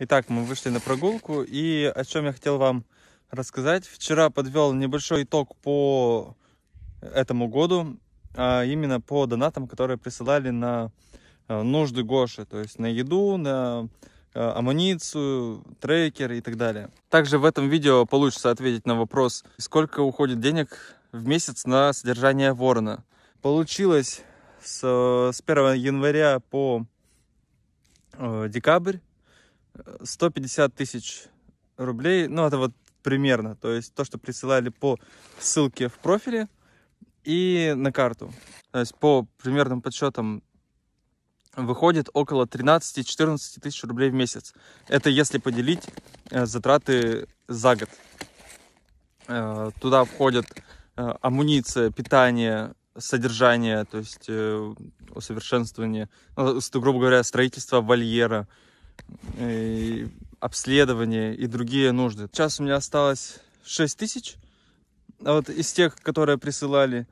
Итак, мы вышли на прогулку, и о чем я хотел вам рассказать. Вчера подвел небольшой итог по этому году, а именно по донатам, которые присылали на э, нужды Гоши, то есть на еду, на э, амуницию, трекер и так далее. Также в этом видео получится ответить на вопрос, сколько уходит денег в месяц на содержание ворона. Получилось с, э, с 1 января по декабрь 150 тысяч рублей, ну это вот примерно, то есть то, что присылали по ссылке в профиле и на карту. То есть по примерным подсчетам выходит около 13-14 тысяч рублей в месяц. Это если поделить э, затраты за год. Э, туда входят э, амуниция, питание, содержание, то есть усовершенствование, ну, грубо говоря, строительство вольера, и э, обследование и другие нужды. Сейчас у меня осталось 6 тысяч а вот из тех, которые присылали.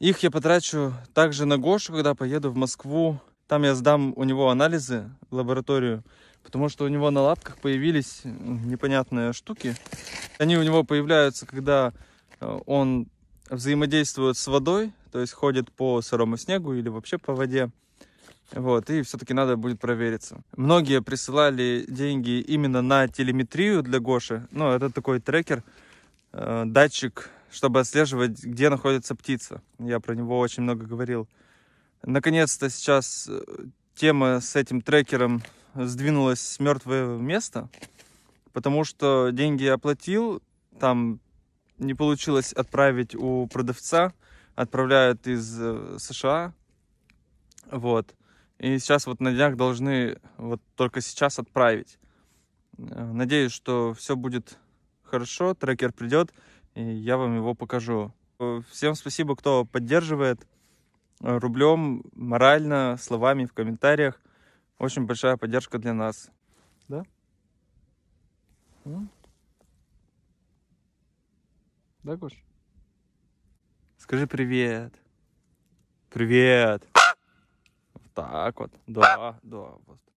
Их я потрачу также на Гошу, когда поеду в Москву. Там я сдам у него анализы в лабораторию, потому что у него на лапках появились непонятные штуки. Они у него появляются, когда э, он взаимодействует с водой, то есть ходит по сырому снегу или вообще по воде. Вот, и все-таки надо будет провериться. Многие присылали деньги именно на телеметрию для Гоши. Ну, это такой трекер, э, датчик, чтобы отслеживать, где находится птица. Я про него очень много говорил. Наконец-то сейчас э, тема с этим трекером сдвинулась с мертвого места, потому что деньги оплатил, там не получилось отправить у продавца, отправляют из э, США, вот. И сейчас вот на днях должны вот только сейчас отправить. Э, надеюсь, что все будет хорошо, трекер придет, и я вам его покажу. Э, всем спасибо, кто поддерживает э, рублем, морально, словами в комментариях. Очень большая поддержка для нас. Да? Да, Гош? Скажи привет. Привет так вот. Да, да. Вот.